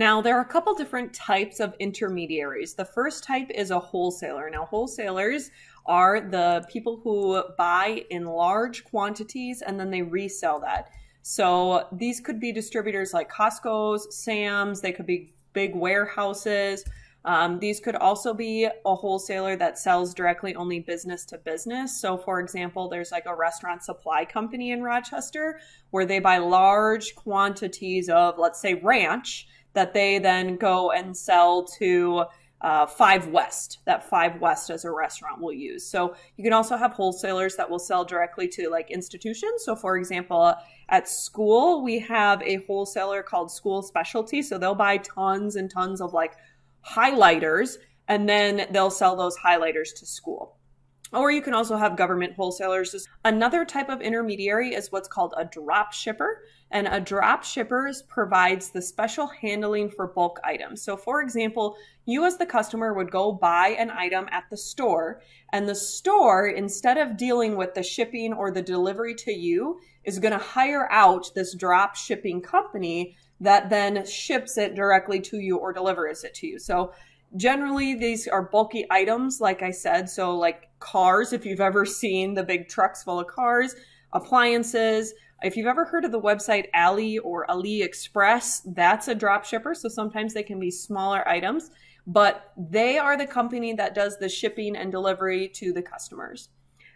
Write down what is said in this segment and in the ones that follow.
Now, there are a couple different types of intermediaries. The first type is a wholesaler. Now, wholesalers are the people who buy in large quantities and then they resell that. So these could be distributors like Costco's, Sam's, they could be big warehouses. Um, these could also be a wholesaler that sells directly only business to business. So, for example, there's like a restaurant supply company in Rochester where they buy large quantities of, let's say, ranch that they then go and sell to uh, Five West, that Five West as a restaurant will use. So you can also have wholesalers that will sell directly to like institutions. So, for example, uh, at school, we have a wholesaler called School Specialty. So they'll buy tons and tons of like highlighters and then they'll sell those highlighters to school. Or you can also have government wholesalers. Another type of intermediary is what's called a drop shipper. And a drop shipper provides the special handling for bulk items. So, for example, you as the customer would go buy an item at the store, and the store, instead of dealing with the shipping or the delivery to you, is going to hire out this drop shipping company that then ships it directly to you or delivers it to you. So, generally these are bulky items like i said so like cars if you've ever seen the big trucks full of cars appliances if you've ever heard of the website ali or aliexpress that's a drop shipper so sometimes they can be smaller items but they are the company that does the shipping and delivery to the customers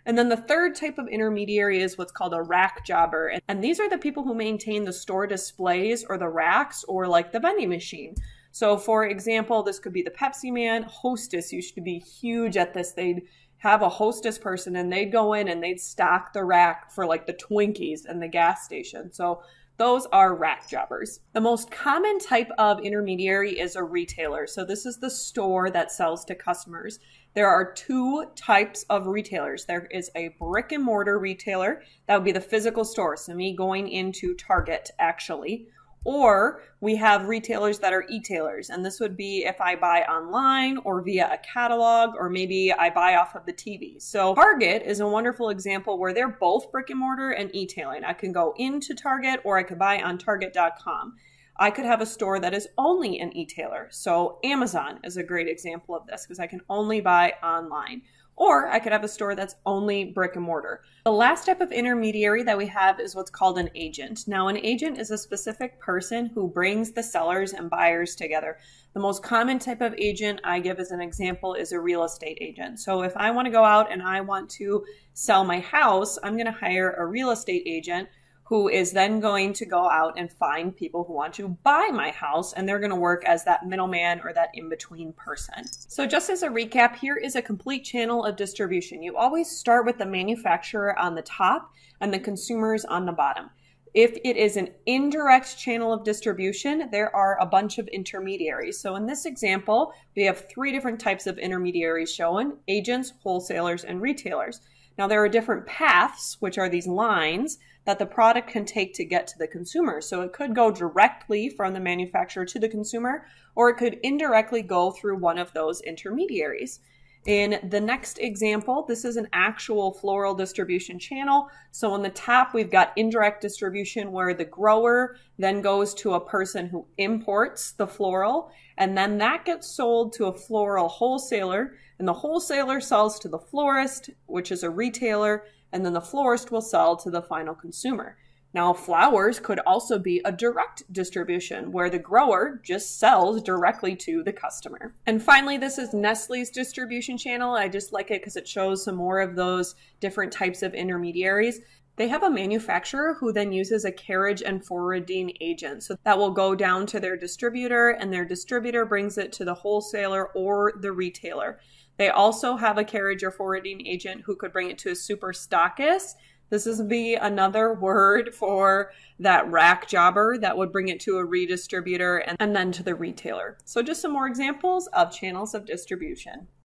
and then the third type of intermediary is what's called a rack jobber. And these are the people who maintain the store displays or the racks or like the vending machine. So, for example, this could be the Pepsi Man. Hostess used to be huge at this. They'd have a hostess person and they'd go in and they'd stock the rack for like the Twinkies and the gas station. So, those are rack jobbers. The most common type of intermediary is a retailer. So, this is the store that sells to customers. There are two types of retailers there is a brick and mortar retailer, that would be the physical store. So, me going into Target actually, or we have retailers that are e-tailers. And this would be if I buy online or via a catalog, or maybe I buy off of the TV. So Target is a wonderful example where they're both brick and mortar and e-tailing. I can go into Target or I could buy on target.com. I could have a store that is only an e-tailer. So Amazon is a great example of this because I can only buy online. Or I could have a store that's only brick and mortar. The last type of intermediary that we have is what's called an agent. Now, an agent is a specific person who brings the sellers and buyers together. The most common type of agent I give as an example is a real estate agent. So, if I want to go out and I want to sell my house, I'm going to hire a real estate agent who is then going to go out and find people who want to buy my house and they're going to work as that middleman or that in between person. So, just as a recap, here is a complete channel of distribution. You always start with the manufacturer on the top and the consumers on the bottom. If it is an indirect channel of distribution, there are a bunch of intermediaries. So in this example, we have three different types of intermediaries shown, agents, wholesalers, and retailers. Now there are different paths, which are these lines, that the product can take to get to the consumer. So it could go directly from the manufacturer to the consumer, or it could indirectly go through one of those intermediaries. In the next example, this is an actual floral distribution channel. So on the top, we've got indirect distribution where the grower then goes to a person who imports the floral, and then that gets sold to a floral wholesaler, and the wholesaler sells to the florist, which is a retailer, and then the florist will sell to the final consumer. Now, flowers could also be a direct distribution where the grower just sells directly to the customer. And finally, this is Nestle's distribution channel. I just like it because it shows some more of those different types of intermediaries. They have a manufacturer who then uses a carriage and forwarding agent. So that will go down to their distributor, and their distributor brings it to the wholesaler or the retailer. They also have a carriage or forwarding agent who could bring it to a super stockist this is be another word for that rack jobber that would bring it to a redistributor and, and then to the retailer. So just some more examples of channels of distribution.